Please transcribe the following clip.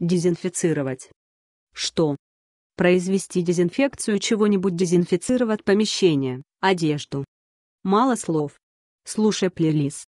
Дезинфицировать. Что? Произвести дезинфекцию чего-нибудь дезинфицировать помещение, одежду. Мало слов. Слушай плейлист.